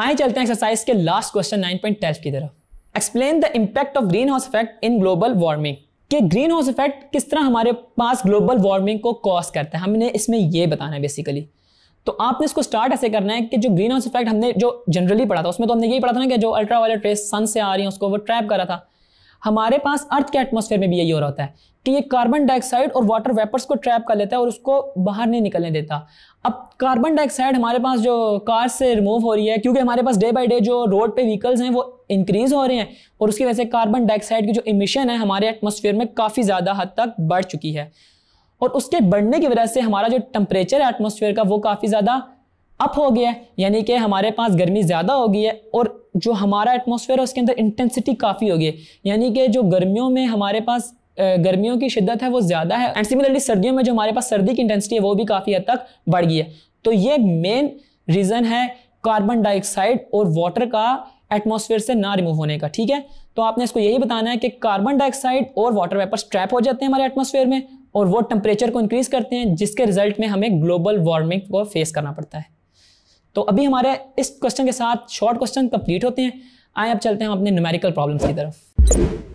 आए चलते हैं एक्सरसाइज के लास्ट क्वेश्चन 9.12 की तरफ explain the impact of greenhouse effect in global warming कि ग्रीन हाउस इफेक्ट किस तरह हमारे पास ग्लोबल वार्मिंग को कॉज करता है हमने इसमें ये बताना है बेसिकली तो आपने इसको स्टार्ट ऐसे करना है कि जो ग्रीन हाउस इफेक्ट हमने जो जनरली पढ़ा था उसमें तो हमने यही पढ़ा था ना कि जो अल्ट्रा वायलेट रेस सन से आ रही है उसको वो ट्रैप करा था हमारे पास अर्थ के एटमोसफेयर में भी यही हो रहा है कि ये कार्बन डाइऑक्साइड और वाटर वेपर्स को ट्रैप कर लेता है और उसको बाहर नहीं निकलने देता अब कार्बन डाइऑक्साइड हमारे पास जो कार से रिमूव हो रही है क्योंकि हमारे पास डे बाई डे जो रोड पे व्हीकल्स हैं वो इंक्रीज हो रहे हैं और उसकी वजह से कार्बन डाइऑक्साइड की जो इमिशन है हमारे एटमोसफेयर में काफ़ी ज़्यादा हद तक बढ़ चुकी है और उसके बढ़ने की वजह से हमारा जो टेम्परेचर है एटमोसफेयर का वो काफ़ी ज़्यादा अप हो गया है यानी कि हमारे पास गर्मी ज़्यादा हो गई है और जो हमारा एटमोसफेयर है उसके अंदर इंटेंसिटी काफ़ी हो गई है यानी कि जो गर्मियों में हमारे पास गर्मियों की शिद्दत है वो ज़्यादा है एंड सिमिलरली सर्दियों में जो हमारे पास सर्दी की इंटेंसिटी है वो भी काफ़ी हद तक बढ़ गई है तो ये मेन रीज़न है कार्बन डाइऑक्साइड और वाटर का एटमॉस्फेयर से ना रिमूव होने का ठीक है तो आपने इसको यही बताना है कि कार्बन डाइऑक्साइड और वाटर वेपर ट्रैप हो जाते हैं हमारे एटमॉस्फेयर में और वो टेम्परेचर को इंक्रीज़ करते हैं जिसके रिजल्ट में हमें ग्लोबल वार्मिंग को फेस करना पड़ता है तो अभी हमारे इस क्वेश्चन के साथ शॉर्ट क्वेश्चन कंप्लीट होते हैं आए अब चलते हैं अपने न्यूमेरिकल प्रॉब्लम्स की तरफ